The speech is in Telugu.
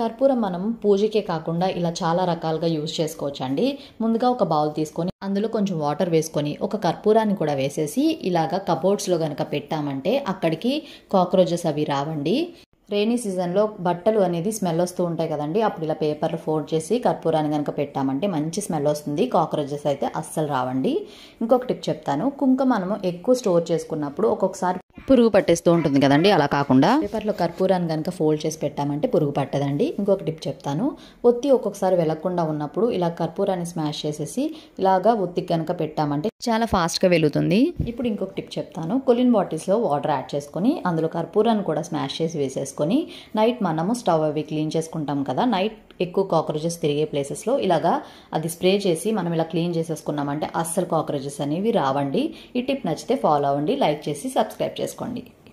కర్పూరం మనం పూజకే కాకుండా ఇలా చాలా రకాలుగా యూజ్ చేసుకోవచ్చు అండి ముందుగా ఒక బౌల్ తీసుకొని అందులో కొంచెం వాటర్ వేసుకొని ఒక కర్పూరాన్ని కూడా వేసేసి ఇలాగా కబోర్డ్స్లో కనుక పెట్టామంటే అక్కడికి కాక్రోచెస్ అవి రావండి రైనీ సీజన్లో బట్టలు అనేది స్మెల్ వస్తూ ఉంటాయి కదండి అప్పుడు ఇలా పేపర్లు ఫోల్డ్ చేసి కర్పూరాన్ని కనుక పెట్టామంటే మంచి స్మెల్ వస్తుంది కాక్రోచెస్ అయితే అస్సలు రావండి ఇంకొక టిప్ చెప్తాను కుంక మనము ఎక్కువ స్టోర్ చేసుకున్నప్పుడు ఒక్కొక్కసారి పురుగు పట్టేస్తూ ఉంటుంది కదండి అలా కాకుండా పేపర్లో కర్పూరాన్ని కనుక ఫోల్డ్ చేసి పెట్టామంటే పురుగు పట్టదండి ఇంకొక టిప్ చెప్తాను ఒత్తి ఒక్కొక్కసారి వెళ్ళకుండా ఉన్నప్పుడు ఇలా కర్పూరాన్ని స్మాష్ చేసేసి ఇలాగా ఒత్తికి కనుక పెట్టామంటే చాలా ఫాస్ట్గా వెలుగుతుంది ఇప్పుడు ఇంకొక టిప్ చెప్తాను కొలిన్ బాటిల్స్లో వాటర్ యాడ్ చేసుకొని అందులో కర్పూరాన్ని కూడా స్మాష్ చేసి వేసేసుకొని నైట్ మనము స్టవ్ అవి క్లీన్ చేసుకుంటాం కదా నైట్ ఎక్కువ కాక్రోచెస్ తిరిగే ప్లేసెస్లో ఇలాగా అది స్ప్రే చేసి మనం ఇలా క్లీన్ చేసేసుకున్నామంటే అస్సలు కాక్రోచెస్ అనేవి రావండి ఈ టిప్ నచ్చితే ఫాలో అవ్వండి లైక్ చేసి సబ్స్క్రైబ్ చేసుకోండి